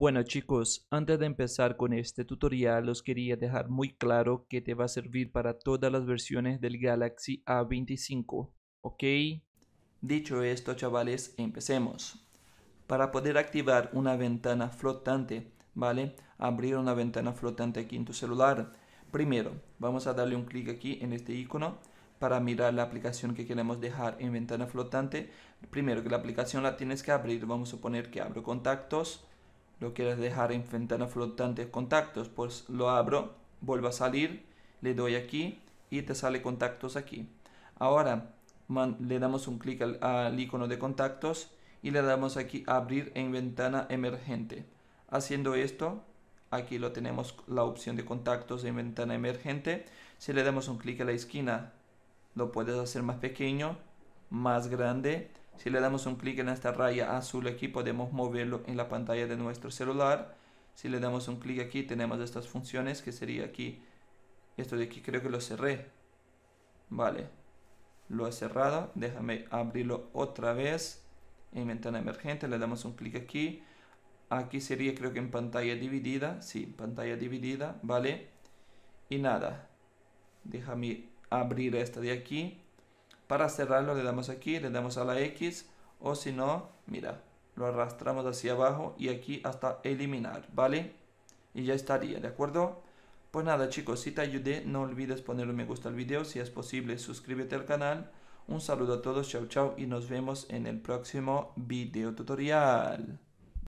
Bueno chicos, antes de empezar con este tutorial os quería dejar muy claro que te va a servir para todas las versiones del Galaxy A25, ¿ok? Dicho esto chavales, empecemos. Para poder activar una ventana flotante, ¿vale? Abrir una ventana flotante aquí en tu celular. Primero, vamos a darle un clic aquí en este icono para mirar la aplicación que queremos dejar en ventana flotante. Primero que la aplicación la tienes que abrir, vamos a poner que abro contactos lo quieres dejar en ventana flotante contactos, pues lo abro, vuelvo a salir, le doy aquí y te sale contactos aquí. Ahora le damos un clic al, al, icono de contactos y le damos aquí abrir en ventana emergente. Haciendo esto, aquí lo tenemos la opción de contactos en ventana emergente. Si le damos un clic a la esquina, lo puedes hacer más pequeño, más grande si le damos un clic en esta raya azul aquí podemos moverlo en la pantalla de nuestro celular. Si le damos un clic aquí tenemos estas funciones que sería aquí. Esto de aquí creo que lo cerré. Vale. Lo he cerrado. Déjame abrirlo otra vez. En ventana emergente le damos un clic aquí. Aquí sería creo que en pantalla dividida. Sí, pantalla dividida. Vale. Y nada. Déjame abrir esta de aquí para cerrarlo le damos aquí, le damos a la X o si no, mira, lo arrastramos hacia abajo y aquí hasta eliminar, ¿vale? Y ya estaría, ¿de acuerdo? Pues nada chicos, si te ayudé no olvides ponerle me gusta al video, si es posible suscríbete al canal. Un saludo a todos, chao chao y nos vemos en el próximo video tutorial.